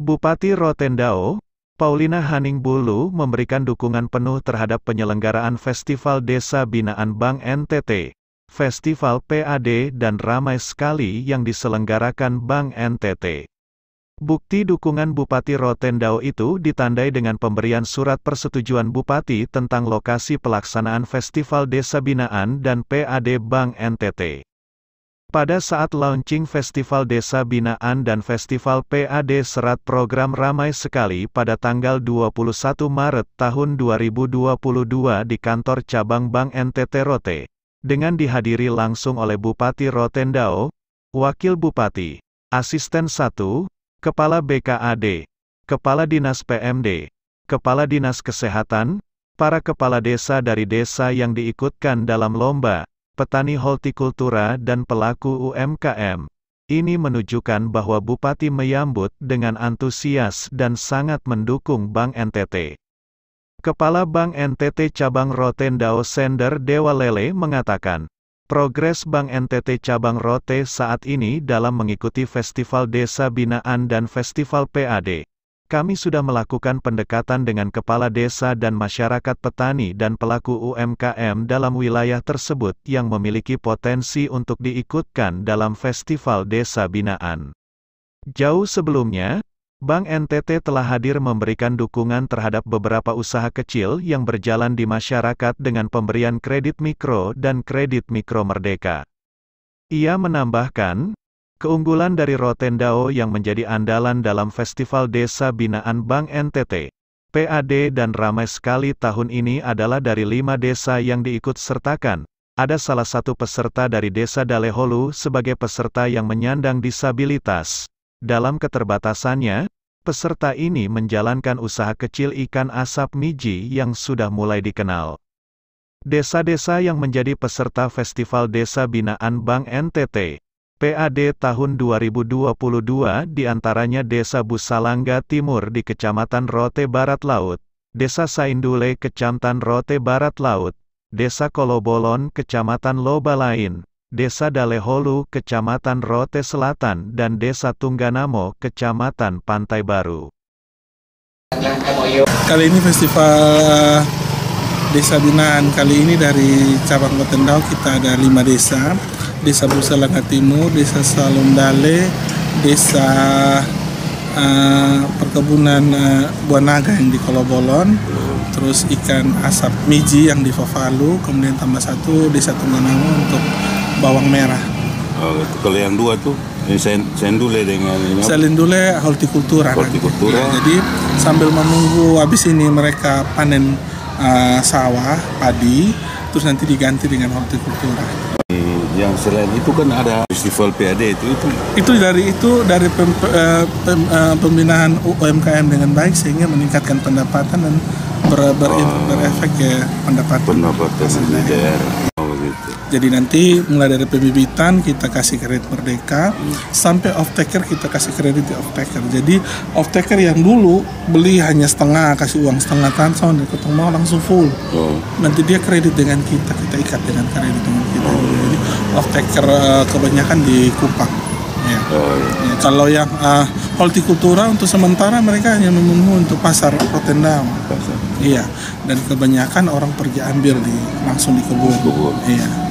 Bupati Rotendao, Paulina Haning Bulu memberikan dukungan penuh terhadap penyelenggaraan Festival Desa Binaan Bank NTT, Festival PAD dan ramai sekali yang diselenggarakan Bank NTT. Bukti dukungan Bupati Rotendao itu ditandai dengan pemberian surat persetujuan Bupati tentang lokasi pelaksanaan Festival Desa Binaan dan PAD Bank NTT. Pada saat launching Festival Desa Binaan dan Festival PAD Serat program ramai sekali pada tanggal 21 Maret tahun 2022 di kantor cabang Bank NTT Rote, dengan dihadiri langsung oleh Bupati Rotendao, Wakil Bupati, Asisten 1, Kepala BKAD, Kepala Dinas PMD, Kepala Dinas Kesehatan, para kepala desa dari desa yang diikutkan dalam lomba, petani hortikultura dan pelaku UMKM. Ini menunjukkan bahwa Bupati menyambut dengan antusias dan sangat mendukung Bank NTT. Kepala Bank NTT Cabang Rotendao Sender Lele mengatakan, Progres Bank NTT Cabang Rote saat ini dalam mengikuti Festival Desa Binaan dan Festival PAD. Kami sudah melakukan pendekatan dengan kepala desa dan masyarakat petani dan pelaku UMKM dalam wilayah tersebut yang memiliki potensi untuk diikutkan dalam festival desa binaan. Jauh sebelumnya, Bank NTT telah hadir memberikan dukungan terhadap beberapa usaha kecil yang berjalan di masyarakat dengan pemberian kredit mikro dan kredit mikro merdeka. Ia menambahkan, Keunggulan dari Rotendao yang menjadi andalan dalam Festival Desa Binaan Bank NTT, PAD dan ramai sekali tahun ini adalah dari lima desa yang diikut sertakan. Ada salah satu peserta dari Desa Daleholu sebagai peserta yang menyandang disabilitas. Dalam keterbatasannya, peserta ini menjalankan usaha kecil ikan asap miji yang sudah mulai dikenal. Desa-desa yang menjadi peserta Festival Desa Binaan Bank NTT, PAD tahun 2022 diantaranya Desa Busalangga Timur di Kecamatan Rote Barat Laut, Desa Saindule Kecamatan Rote Barat Laut, Desa Kolobolon Kecamatan Loba Lain, Desa Daleholu Kecamatan Rote Selatan dan Desa Tungganamo Kecamatan Pantai Baru. Kali ini festival eh, Desa Binaan kali ini dari cabang Kotendau kita ada lima desa Desa Busalanga Timur, Desa Salundale, Desa uh, perkebunan uh, buah naga yang di Kolobolon, terus ikan asap miji yang di Fafalu, kemudian tambah satu Desa Tunggangan untuk bawang merah. Oh, kalau yang dua tuh Sendule dengan ini. Selindule hortikultura. Hortikultura. Ya, jadi sambil menunggu habis ini mereka panen uh, sawah padi, terus nanti diganti dengan hortikultura yang selain itu kan ada festival PAD itu itu itu dari itu dari pem, eh, pem, eh, pembinaan UMKM dengan baik sehingga meningkatkan pendapatan dan ber, ber, oh, berefek ya pendapatan pendapatan di daerah oh, gitu. jadi nanti mulai dari pembibitan kita kasih kredit merdeka hmm. sampai off taker kita kasih kredit di off taker. Jadi off taker yang dulu beli hanya setengah kasih uang setengah tanson ketemu langsung full. Oh. Nanti dia kredit dengan kita kita ikat dengan kredit dengan kita. Oh. Iya off uh, kebanyakan di Kupang. Ya. Oh, iya. ya, kalau yang uh, hortikultura untuk sementara mereka hanya menunggu untuk pasar Rotendam. Pasar. Iya. Dan kebanyakan orang pergi ambil di langsung di kebun. Kebun. Iya.